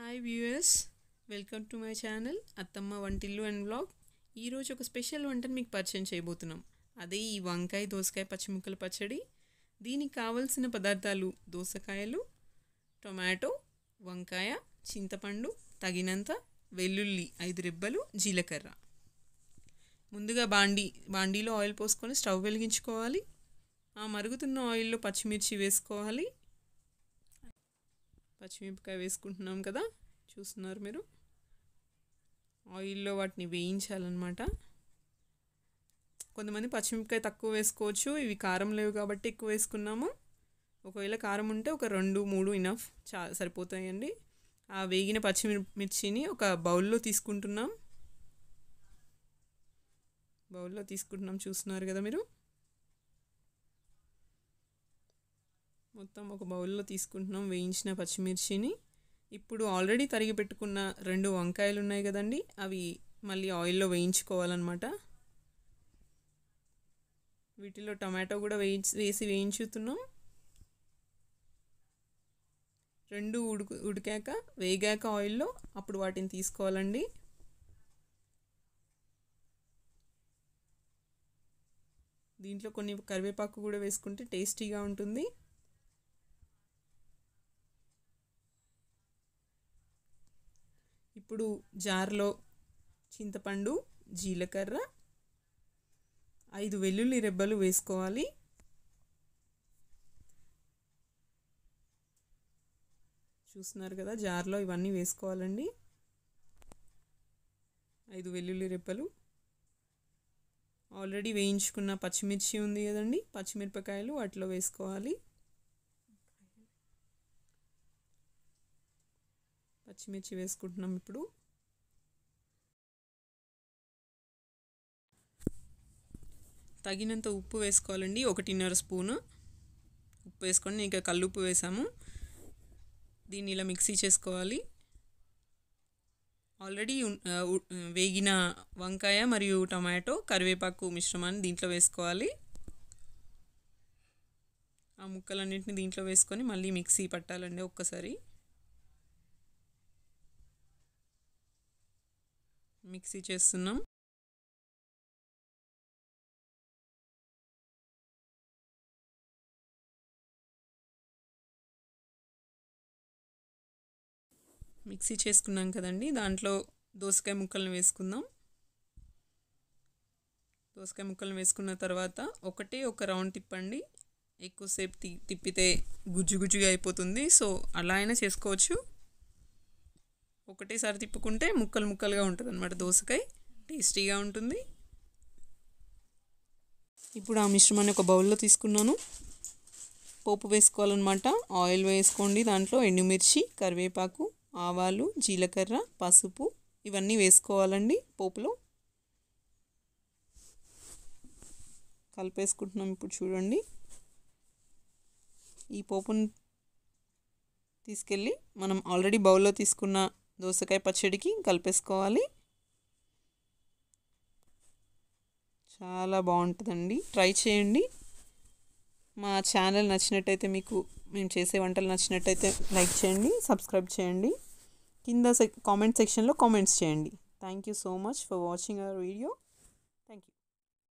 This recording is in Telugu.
hi viewers welcome to my channel అత్తమ్మ వంటిల్లు అండ్ బ్లాగ్ ఈరోజు ఒక స్పెషల్ వంటను మీకు పరిచయం చేయబోతున్నాం అదే ఈ వంకాయ దోసకాయ పచ్చిముక్కల పచ్చడి దీనికి కావలసిన పదార్థాలు దోసకాయలు టొమాటో వంకాయ చింతపండు తగినంత వెల్లుల్లి ఐదు రెబ్బలు జీలకర్ర ముందుగా బాండి బాండీలో ఆయిల్ పోసుకొని స్టవ్ వెలిగించుకోవాలి ఆ మరుగుతున్న ఆయిల్లో పచ్చిమిర్చి వేసుకోవాలి పచ్చిమిరపకాయ వేసుకుంటున్నాం కదా చూస్తున్నారు మీరు ఆయిల్లో వాటిని వేయించాలన్నమాట కొంతమంది పచ్చిమిరపకాయ తక్కువ వేసుకోవచ్చు ఇవి కారం లేవు కాబట్టి ఎక్కువ వేసుకున్నాము ఒకవేళ కారం ఉంటే ఒక రెండు మూడు ఇనఫ్ చా సరిపోతాయండి ఆ వేగిన పచ్చిమిర్చిని ఒక బౌల్లో తీసుకుంటున్నాం బౌల్లో తీసుకుంటున్నాం చూస్తున్నారు కదా మీరు మొత్తం ఒక బౌల్లో తీసుకుంటున్నాం వేయించిన పచ్చిమిర్చిని ఇప్పుడు ఆల్రెడీ తరిగి పెట్టుకున్న రెండు వంకాయలు ఉన్నాయి కదండి అవి మళ్ళీ ఆయిల్లో వేయించుకోవాలన్నమాట వీటిలో టమాటో కూడా వేయించి వేసి వేయించుతున్నాం రెండు ఉడుకు ఉడికాక వేగాక ఆయిల్లో అప్పుడు వాటిని తీసుకోవాలండి దీంట్లో కొన్ని కరివేపాకు కూడా వేసుకుంటే టేస్టీగా ఉంటుంది ఇప్పుడు జార్లో చింతపండు జీలకర్ర ఐదు వెల్లుల్లి రెబ్బలు వేసుకోవాలి చూస్తున్నారు కదా జార్లో ఇవన్నీ వేసుకోవాలండి ఐదు వెల్లుల్లి రెప్పలు ఆల్రెడీ వేయించుకున్న పచ్చిమిర్చి ఉంది కదండి పచ్చిమిరపకాయలు వాటిలో వేసుకోవాలి పచ్చిమిర్చి వేసుకుంటున్నాం ఇప్పుడు తగినంత ఉప్పు వేసుకోవాలండి ఒకటిన్నర స్పూను ఉప్పు వేసుకొని ఇంకా కల్లుప్పు వేసాము దీన్ని ఇలా మిక్సీ చేసుకోవాలి ఆల్రెడీ వేగిన వంకాయ మరియు టమాటో కరివేపాకు మిశ్రమాన్ని దీంట్లో వేసుకోవాలి ఆ ముక్కలన్నింటిని దీంట్లో వేసుకొని మళ్ళీ మిక్సీ పట్టాలండి ఒక్కసారి మిక్సీ చేస్తున్నాం మిక్సీ చేసుకున్నాం కదండి దాంట్లో దోసకాయ ముక్కలను వేసుకుందాం దోసకాయ ముక్కలను వేసుకున్న తర్వాత ఒకటే ఒక రౌండ్ తిప్పండి ఎక్కువసేపు తిప్పితే గుజ్జు గుజ్జుగా అయిపోతుంది సో అలా అయినా చేసుకోవచ్చు ఒకటేసారి తిప్పుకుంటే ముక్కలు ముక్కలుగా ఉంటుంది అనమాట దోసకాయ టేస్టీగా ఉంటుంది ఇప్పుడు ఆ మిశ్రమాన్ని ఒక బౌల్లో తీసుకున్నాను పోపు వేసుకోవాలన్నమాట ఆయిల్ వేసుకోండి దాంట్లో ఎండుమిర్చి కరివేపాకు ఆవాలు జీలకర్ర పసుపు ఇవన్నీ వేసుకోవాలండి పోపులో కలిపేసుకుంటున్నాం ఇప్పుడు చూడండి ఈ పోపును తీసుకెళ్ళి మనం ఆల్రెడీ బౌల్లో తీసుకున్న దోసకాయ పచ్చడికి కలిపేసుకోవాలి చాలా బాగుంటుందండి ట్రై చేయండి మా ఛానల్ నచ్చినట్టయితే మీకు మేము చేసే వంటలు నచ్చినట్టయితే లైక్ చేయండి సబ్స్క్రైబ్ చేయండి కింద సె కామెంట్ సెక్షన్లో కామెంట్స్ చేయండి thank you so much for watching our video